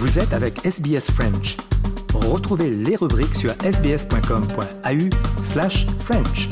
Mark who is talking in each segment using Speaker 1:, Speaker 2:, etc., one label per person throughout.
Speaker 1: Vous êtes avec SBS French. Retrouvez les rubriques sur sbs.com.au slash French.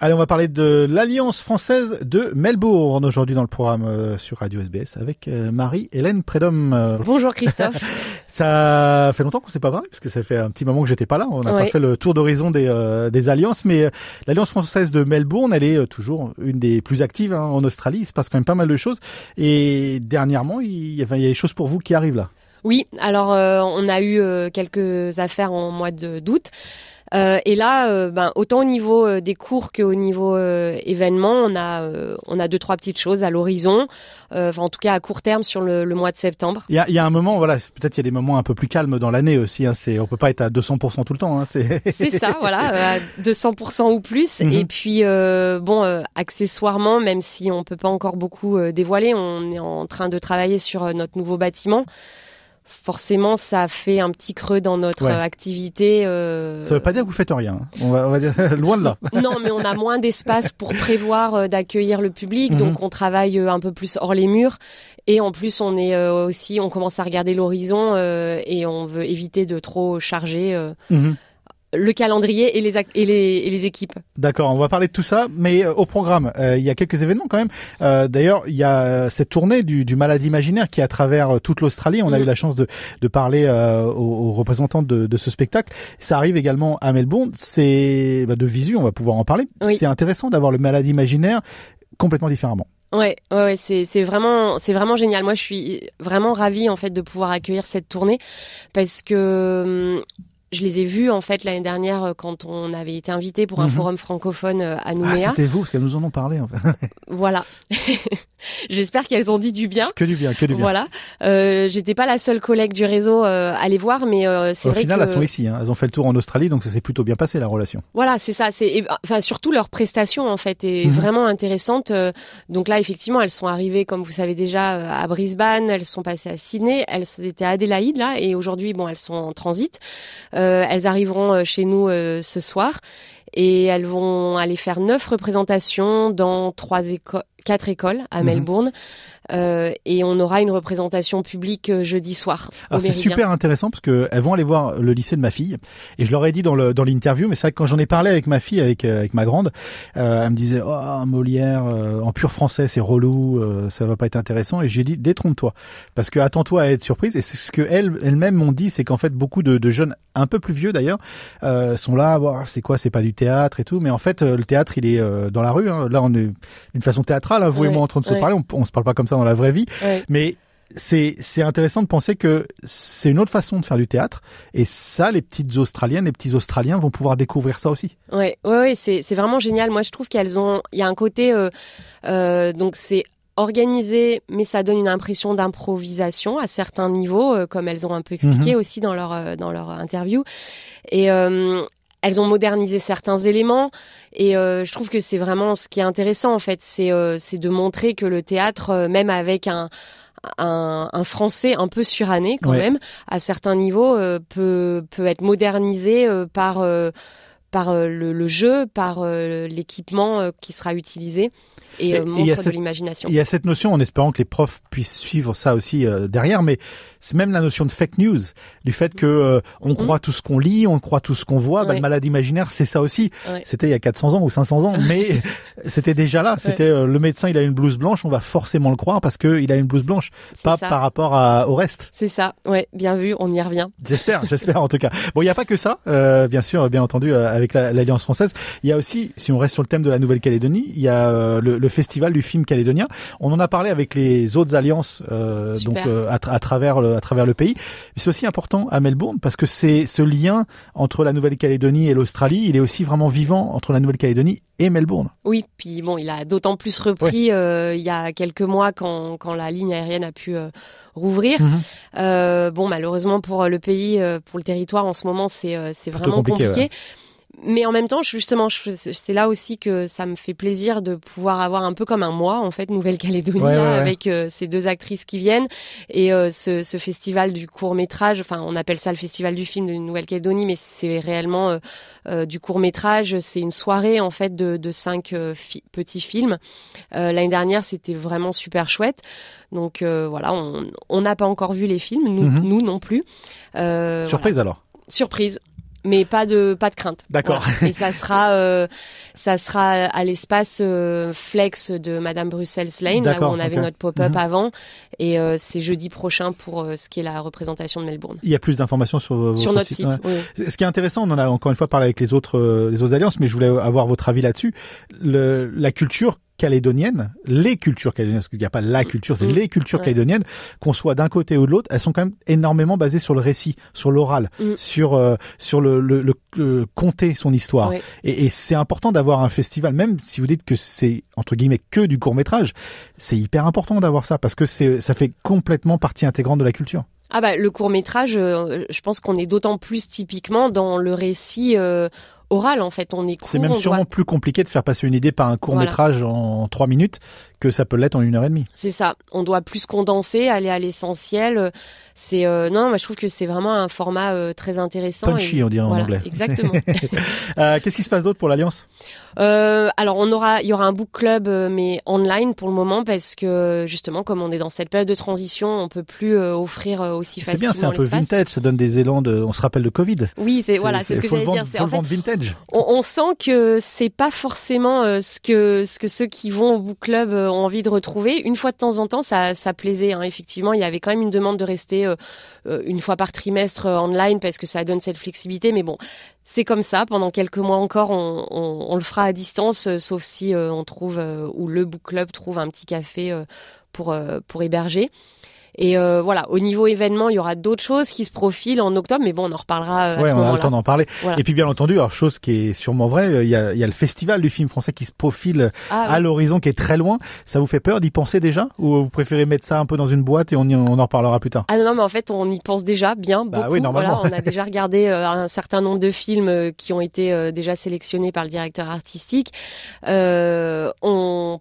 Speaker 1: Allez, on va parler de l'Alliance française de Melbourne aujourd'hui dans le programme euh, sur Radio SBS avec euh, Marie-Hélène Prédom. Bonjour Christophe. Ça fait longtemps qu'on s'est pas vrai, parce que ça fait un petit moment que j'étais pas là. On n'a pas fait le tour d'horizon des, euh, des alliances, mais euh, l'alliance française de Melbourne, elle est euh, toujours une des plus actives hein, en Australie. Il se passe quand même pas mal de choses. Et dernièrement, il y, a, des choses pour vous qui arrivent là.
Speaker 2: Oui, alors on a eu quelques affaires en mois d'août. Euh, et là, euh, ben, autant au niveau euh, des cours qu'au niveau événement, on a on a deux trois petites choses à l'horizon. Enfin, en tout cas à court terme sur le, mois de septembre.
Speaker 1: Il y a, y a, un moment, voilà, peut-être il y a des moments un peu plus calmes dans l'année aussi. Hein, c'est on peut pas être à 200% tout le temps. Hein, c'est ça,
Speaker 2: voilà, à 200% ou plus. Mhm. Et puis bon, accessoirement, même si on peut pas encore beaucoup dévoiler, on est en train de travailler sur notre nouveau bâtiment forcément, ça fait un petit creux dans notre activité. Euh, ça veut pas
Speaker 1: dire que vous faites rien. On va, dire loin de là.
Speaker 2: non, mais on a moins d'espace pour prévoir euh, d'accueillir le public, mhm. donc on travaille euh, un peu plus hors les murs. Et en plus, on est aussi, on commence à regarder l'horizon et on veut éviter de trop charger. Mhm le calendrier et les, et les, et les équipes.
Speaker 1: D'accord, on va parler de tout ça, mais euh, au programme, euh, il y a quelques événements quand même. Euh, d'ailleurs, il y a cette tournée du, du malade imaginaire qui est à travers toute l'Australie. On a mm. eu la chance de, de parler aux, représentants de, de, ce spectacle. Ça arrive également à Melbourne. C'est bah, de visu, on va pouvoir en parler. C'est intéressant d'avoir le malade imaginaire complètement différemment.
Speaker 2: Ouais, ouais, ouais c'est c'est vraiment c'est vraiment génial. Moi, je suis vraiment ravie en fait de pouvoir accueillir cette tournée parce que hum, je les ai vus en fait l'année dernière euh, quand on avait été invité pour un mhm. forum francophone euh, à ah, Nouméa. Ah, c'était
Speaker 1: vous parce qu'elles nous en ont parlé. En fait.
Speaker 2: voilà. J'espère qu'elles ont dit du bien. Que du bien, que du bien. Voilà. Euh, J'étais pas la seule collègue du réseau euh, à les voir, mais c'est vrai. Au final, elles sont ici.
Speaker 1: Hein. Elles ont fait le tour en Australie, donc ça s'est plutôt bien passé la relation.
Speaker 2: Voilà, c'est ça. C'est enfin surtout leur prestation en fait est mhm. vraiment intéressante. Donc là, effectivement, elles sont arrivées comme vous savez déjà à Brisbane, elles sont passées à Sydney, elles étaient à Adélaïde là, et aujourd'hui, bon, elles sont en transit. Euh, elles arriveront euh, chez nous euh, ce soir et elles vont aller faire neuf représentations dans trois quatre écoles à mhm. Melbourne. Euh, et on aura une représentation publique euh, jeudi soir. C'est super
Speaker 1: intéressant parce qu'elles vont aller voir le lycée de ma fille. Et je leur ai dit dans l'interview, dans mais c'est quand j'en ai parlé avec ma fille, avec, euh, avec ma grande, elle me disait Oh, Molière, en pur français, c'est relou, ça va pas être intéressant. Et j'ai dit Détrompe-toi. Parce que attends-toi à être surprise. Et ce que elles, elles-mêmes m'ont dit, c'est qu'en fait, beaucoup de, jeunes, un peu plus vieux d'ailleurs, sont là oh, C'est quoi C'est pas du théâtre et tout. Mais en fait, le théâtre, il est dans la rue. Hein. Là, on est d'une façon théâtrale, avouez hein, vous et moi, en train de se parler. On, on se parle pas comme ça dans la vraie vie. Mais c'est, c'est intéressant de penser que c'est une autre façon de faire du théâtre. Et ça, les petites Australiennes, les petits Australiens vont pouvoir découvrir ça aussi.
Speaker 2: Ouais, ouais, c'est, c'est vraiment génial. Moi, je trouve qu'elles ont, il y a un côté, euh, euh, donc c'est organisé, mais ça donne une impression d'improvisation à certains niveaux, euh, comme elles ont un peu expliqué mhm. aussi dans leur, dans leur interview. Et, elles ont modernisé certains éléments et euh, je trouve que c'est vraiment ce qui est intéressant en fait, c'est euh, de montrer que le théâtre, euh, même avec un un, français un peu suranné quand même à certains niveaux peut peut être modernisé par par euh, le, jeu, par euh, l'équipement euh, qui sera utilisé et, montre de l'imagination. Il y a
Speaker 1: cette notion, en espérant que les profs puissent suivre ça aussi derrière, mais c'est même la notion de fake news, du fait que on mhm. croit tout ce qu'on lit, on croit tout ce qu'on voit. Bah, Le malade imaginaire, c'est ça aussi. C'était il y a 400 ans ou 500 ans, mais c'était déjà là. C'était le médecin, il a une blouse blanche, on va forcément le croire parce qu'il a une blouse blanche, pas par rapport au reste.
Speaker 2: C'est ça, ouais, bien vu, on y revient.
Speaker 1: J'espère, j'espère en tout cas. Bon, il n'y a pas que ça, bien sûr, bien entendu, avec l'Alliance française. Il y a aussi, si on reste sur le thème de la Nouvelle-Calédonie, il y a euh, le, festival du film calédonien. On en a parlé avec les autres alliances euh, donc euh, à, travers le, pays. C'est aussi important à Melbourne parce que c'est ce lien entre la Nouvelle-Calédonie et l'Australie, il est aussi vraiment vivant entre la Nouvelle-Calédonie et Melbourne.
Speaker 2: Oui, puis bon, il a d'autant plus repris il y a quelques mois quand, la ligne aérienne a pu rouvrir. Mhm. bon, malheureusement pour le pays, pour le territoire en ce moment, c'est vraiment compliqué mais en même temps, justement, c'est là aussi que ça me fait plaisir de pouvoir avoir un peu comme un mois, en fait, Nouvelle-Calédonie, avec euh, ces deux actrices qui viennent et euh, ce, festival du court-métrage. Enfin, on appelle ça le festival du film de Nouvelle-Calédonie, mais c'est réellement euh, du court-métrage. C'est une soirée, en fait, de, cinq petits films. L'année dernière, c'était vraiment super chouette. Donc, voilà, on n'a pas encore vu les films, nous, mm-hmm. non plus. Surprise alors surprise mais pas de pas de crainte. D'accord. Et ça sera euh, ça sera à l'espace euh, flex de Madame Bruxelles Lane, là où on avait notre pop-up mhm. avant, et euh, c'est jeudi prochain pour ce qui est la représentation de Melbourne.
Speaker 1: Il y a plus d'informations sur sur notre site. oui. Ce qui est intéressant, on en a encore une fois parlé avec les autres les autres alliances, mais je voulais avoir votre avis là-dessus. La culture les cultures calédoniennes, parce qu'il n'y a pas la culture, c'est mm. les cultures calédoniennes, qu'on soit d'un côté ou de l'autre, elles sont quand même énormément basées sur le récit, sur l'oral, mm. sur euh, sur le, le, conter son histoire. Et, c'est important d'avoir un festival, même si vous dites que c'est entre guillemets que du court métrage, c'est hyper important d'avoir ça parce que c'est ça fait complètement partie intégrante de la culture.
Speaker 2: Ah bah le court métrage, euh, je pense qu'on est d'autant plus typiquement dans le récit. Euh, en fait. On C'est même sûrement
Speaker 1: plus compliqué de faire passer une idée par un court métrage en trois minutes que ça peut l'être en une heure et demie.
Speaker 2: C'est ça. On doit plus condenser, aller à l'essentiel. C'est euh, non, moi je trouve que c'est vraiment un format euh, très intéressant. Punchy, on dirait en anglais. Exactement.
Speaker 1: Euh, qu'est-ce qui se passe d'autre pour l'Alliance
Speaker 2: Alors on aura, il y aura un book club, mais online pour le moment parce que justement, comme on est dans cette période de transition, on peut plus offrir aussi facilement. C'est bien, c'est un peu vintage.
Speaker 1: Ça donne des élans de. On se rappelle de Covid. Oui, c'est voilà, c'est ce que j'allais dire. C'est en fait, vintage.
Speaker 2: On, on, sent que c'est pas forcément ce que ce que ceux qui vont au book club envie de retrouver. Une fois de temps en temps, ça, plaisait. Hein. Effectivement, il y avait quand même une demande de rester euh, euh, une fois par trimestre euh, online parce que ça donne cette flexibilité. Mais bon, c'est comme ça. Pendant quelques mois encore, on, le fera à distance, sauf si on trouve ou le book club trouve un petit café pour pour héberger. Et euh, voilà, au niveau événement, il y aura d'autres choses qui se profilent en octobre, mais bon, on en reparlera. Euh, à ouais, on aura le temps d'en
Speaker 1: parler. Et puis bien entendu, alors chose qui est sûrement vraie, euh, il y a, y a le festival du film français qui se profile ah à l'horizon, qui est très loin. Ça vous fait peur d'y penser déjà, ou vous préférez mettre ça un peu dans une boîte et on, on en reparlera plus tard
Speaker 2: Ah non, non, mais en fait, on y pense déjà bien, bah beaucoup. oui, normalement. Voilà, on a déjà regardé un certain nombre de films qui ont été déjà sélectionnés par le directeur artistique. Euh, on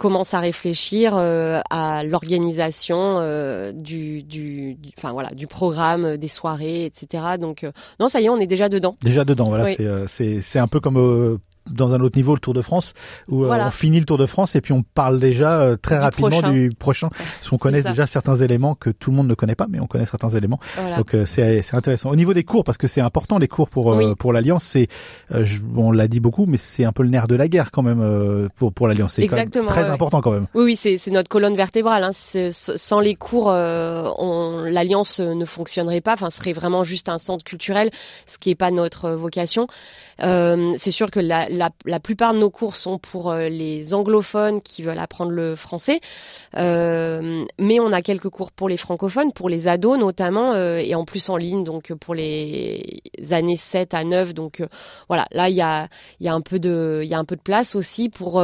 Speaker 2: commence à réfléchir euh, à l'organisation euh, du, du, enfin voilà, du programme, euh, des soirées, etc. Donc non, ça y est, on est déjà dedans. Déjà dedans, voilà. C'est,
Speaker 1: c'est, c'est un peu comme dans un autre niveau le Tour de France où euh, on finit le Tour de France et puis on parle déjà euh, très rapidement du prochain parce qu'on connaît déjà certains éléments que tout le monde ne connaît pas mais on connaît certains éléments donc euh, c'est intéressant au niveau des cours parce que c'est important les cours pour pour l'alliance c'est on l'a dit beaucoup mais c'est un peu le nerf de la guerre quand même pour pour l'alliance c'est très important quand même
Speaker 2: oui oui c'est c'est notre colonne vertébrale hein. sans les cours l'alliance ne fonctionnerait pas enfin serait vraiment juste un centre culturel ce qui est pas notre vocation c'est sûr que la la, plupart de nos cours sont pour euh, les anglophones qui veulent apprendre le français, euh, mais on a quelques cours pour les francophones, pour les ados notamment, euh, et en plus en ligne, donc euh, pour les années 7 à 9. Donc voilà, là il y a, y il y a un peu de place aussi pour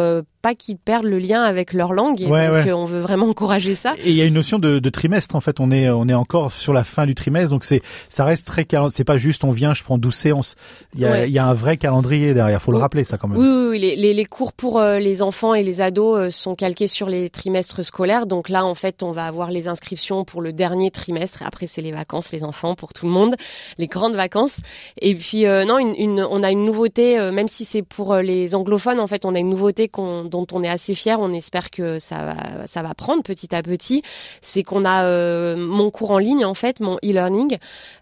Speaker 2: qui perdent le lien avec leur langue. Et donc, euh, on veut vraiment encourager ça.
Speaker 1: Et il y a une notion de, trimestre, en fait. On est, on est encore sur la fin du trimestre. Donc, c'est, ça reste très, c'est pas juste on vient, je prends 12 séances. Il y a, un vrai calendrier derrière. Faut le rappeler, ça, quand même.
Speaker 2: Oui, oui, Les, cours pour euh, les enfants et les ados euh, sont calqués sur les trimestres scolaires. Donc là, en fait, on va avoir les inscriptions pour le dernier trimestre. Après, c'est les vacances, les enfants, pour tout le monde. Les grandes vacances. Et puis, non, on a une nouveauté, même si c'est pour les anglophones, en fait, on a une nouveauté qu'on, dont on est assez fier. On espère que ça va, prendre petit à petit. C'est qu'on a euh, mon cours en ligne en fait, mon e-learning,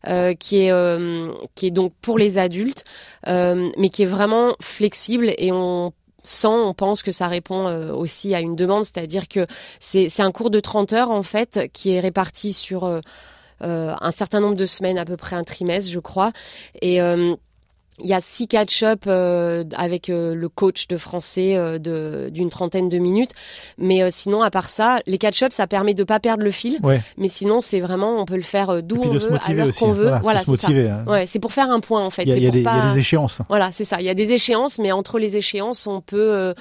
Speaker 2: euh, qui est euh, qui est donc pour les adultes, mais qui est vraiment flexible et on sent, on pense que ça répond aussi à une demande, c'est-à-dire que c'est un cours de 30 heures en fait qui est réparti sur un certain nombre de semaines, à peu près un trimestre, je crois. Et il y a six catch-up euh, avec euh, le coach de français euh, d'une trentaine de minutes. Mais euh, sinon, à part ça, les catch-up, ça permet de pas perdre le fil. Mais sinon, c'est vraiment, on peut le faire d'où on veut, à l'heure qu'on veut. Voilà, c'est ça. Hein. Ouais, c'est pour faire un point en fait. Il y a, des, échéances. Voilà, c'est ça. Il y a des échéances, mais entre les échéances, on peut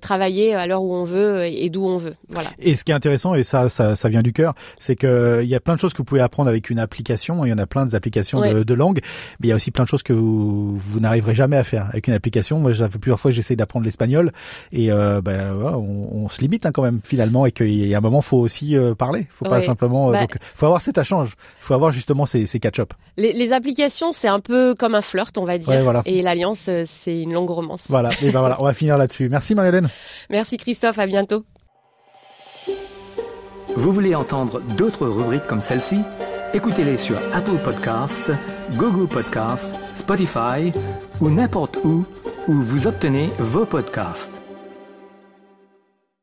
Speaker 2: travailler à l'heure où on veut et, d'où on veut. Voilà.
Speaker 1: Et ce qui est intéressant, et ça, ça, ça vient du cœur, c'est que il y a plein de choses que vous pouvez apprendre avec une application. Il y en a plein des applications de, de langue, mais il y a aussi plein de choses que vous vous, n'arriverez jamais à faire avec une application. Moi, plusieurs fois, j'essaie d'apprendre l'espagnol et euh, ben, on, se limite hein, quand même finalement et qu'il y a un moment, faut aussi Il euh, parler. Faut pas simplement. Il euh, bah faut avoir cet échange. Faut avoir justement ces, catch-up.
Speaker 2: Les, applications, c'est un peu comme un flirt, on va dire. Et l'alliance, c'est une longue romance. Voilà. Et ben voilà,
Speaker 1: on va finir là-dessus. Merci Marie-Hélène.
Speaker 2: Merci Christophe. À bientôt.
Speaker 1: Vous voulez entendre d'autres rubriques comme celle-ci Écoutez-les sur Apple Podcasts Google Podcasts, Spotify ou n'importe où où vous obtenez vos podcasts.